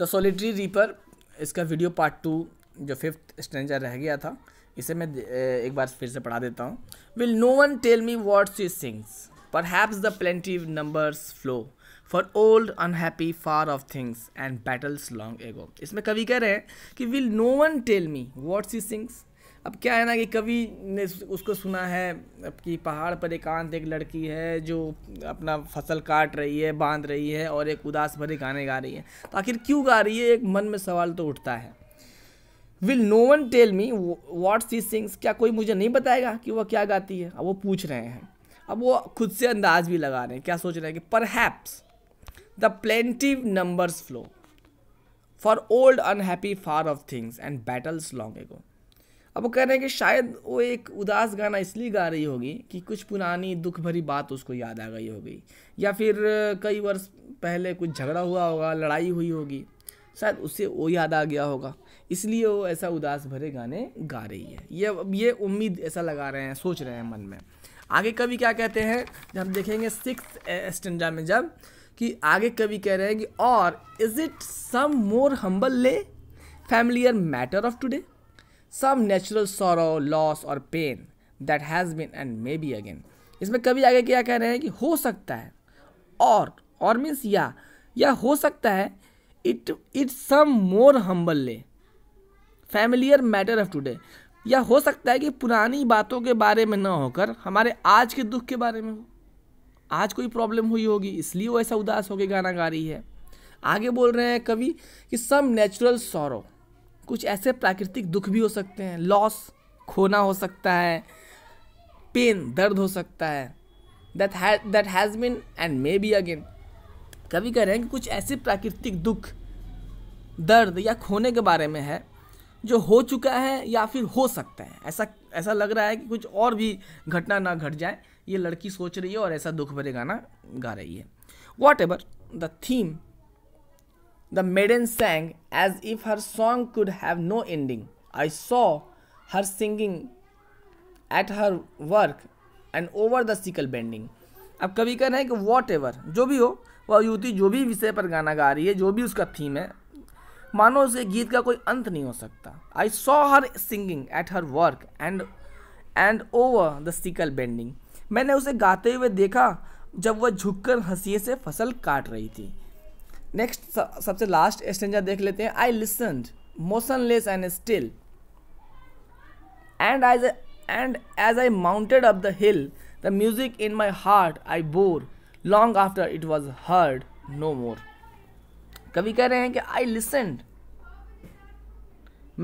The solitary reaper इसका video part two जो fifth stanza रह गया था इसे मैं एक बार फिर से पढ़ा देता हूँ will no one tell me what you sings perhaps the plaintive numbers flow for old unhappy far off things and battles long ago इसमें कवि कह रहे हैं कि will no one tell me what she sings अब क्या है ना कि कवि ने उसको सुना है कि पहाड़ पर एकांत एक लड़की है जो अपना फसल काट रही है बांध रही है और एक उदास भरे गाने गा रही है तो आखिर क्यों गा रही है एक मन में सवाल तो उठता है will no one tell me what she sings क्या कोई मुझे नहीं बताएगा कि वह क्या गाती है अब वो पूछ रहे हैं अब वो खुद से अंदाज भी लगा रहे हैं क्या सोच रहे हैं कि perhaps the plaintive numbers flow for old unhappy far off things and battles long ago अब वो कह रहे हैं कि शायद वो एक उदास गाना इसलिए गा रही होगी कि कुछ पुरानी दुख भरी बात उसको याद आ गई होगी या फिर कई वर्ष पहले कुछ झगड़ा हुआ होगा लड़ाई हुई होगी शायद उससे वो याद आ गया होगा इसलिए वो ऐसा उदास भरे गाने गा रही है ये अब ये उम्मीद ऐसा लगा रहे हैं सोच रहे हैं मन में आगे कवि क्या कहते हैं जब हम देखेंगे सिक्स स्टेंजा में जब कि आगे कवि कह रहे हैं कि or is it some more humble lay familiar matter of today some natural sorrow loss or pain that has been and may be again इसमें कभी आगे क्या कह रहे हैं कि हो सकता है और और मीन्स या या हो सकता है इट इट सम मोर ले फैमिलियर मैटर ऑफ टुडे या हो सकता है कि पुरानी बातों के बारे में ना होकर हमारे आज के दुख के बारे में हो आज कोई प्रॉब्लम हुई होगी इसलिए वो ऐसा उदास होकर गाना गा रही है आगे बोल रहे हैं कवि कि सम नेचुरल सौरव कुछ ऐसे प्राकृतिक दुख भी हो सकते हैं लॉस खोना हो सकता है पेन दर्द हो सकता है दैट है that has been and may be again कभी कह रहे हैं कि कुछ ऐसे प्राकृतिक दुख दर्द या खोने के बारे में है जो हो चुका है या फिर हो सकता है ऐसा ऐसा लग रहा है कि कुछ और भी घटना ना घट जाए ये लड़की सोच रही है और ऐसा दुख भरे गाना गा रही है whatever the theme The maiden sang as if her song could have no ending. I saw her singing at her work and over the sickle bending. अब कभी कह रहे हैं कि वॉट एवर जो भी हो वह युवती जो भी विषय पर गाना गा रही है जो भी उसका थीम है मानो उसे गीत का कोई अंत नहीं हो सकता I saw her singing at her work and and over the sickle bending मैंने उसे गाते हुए देखा जब वह झुककर हंसी से फसल काट रही थी नेक्स्ट सबसे लास्ट स्टेंजा देख लेते हैं I listened motionless and still and as and as I mounted up the hill the music in my heart I bore long after it was heard no more कभी कह रहे हैं कि I listen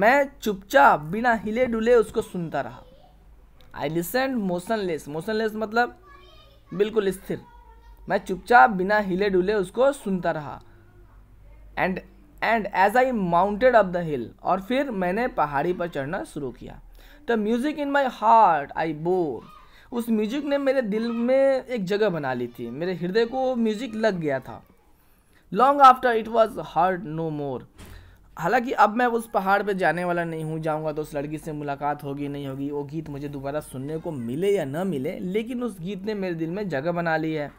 मैं चुपचाप बिना हिले डुले उसको सुनता रहा आई लिसन मोशनलेस मोशनलेस मतलब बिल्कुल स्थिर मैं चुपचाप बिना हिले डुले उसको सुनता रहा and and as I mounted up the hill और फिर मैंने पहाड़ी पर चढ़ना शुरू किया the music in my heart I bore उस म्यूजिक ने मेरे दिल में एक जगह बना ली थी मेरे हृदय को म्यूजिक लग गया था long after it was heard no more हालांकि अब मैं उस पहाड़ पे जाने वाला नहीं हूँ जाऊँगा तो उस लड़की से मुलाकात होगी नहीं होगी वो गीत मुझे दोबारा सुनने को मिले या ना मिले लेकिन उस गीत ने मेरे दिल में जगह बना ली है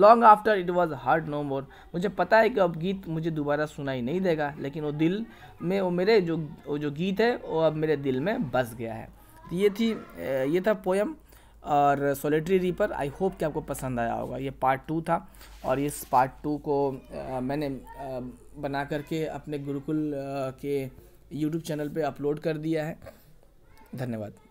long after it was heard no more मुझे पता है कि अब गीत मुझे दोबारा सुनाई नहीं देगा लेकिन वो दिल में वो मेरे जो वो जो गीत है वो अब मेरे दिल में बस गया है तो ये थी ये था पोएम और सोलिट्री रीपर आई होप कि आपको पसंद आया होगा ये पार्ट टू था और इस पार्ट टू को आ, मैंने आ, बना करके अपने गुरुकुल आ, के यूट्यूब चैनल पे अपलोड कर दिया है धन्यवाद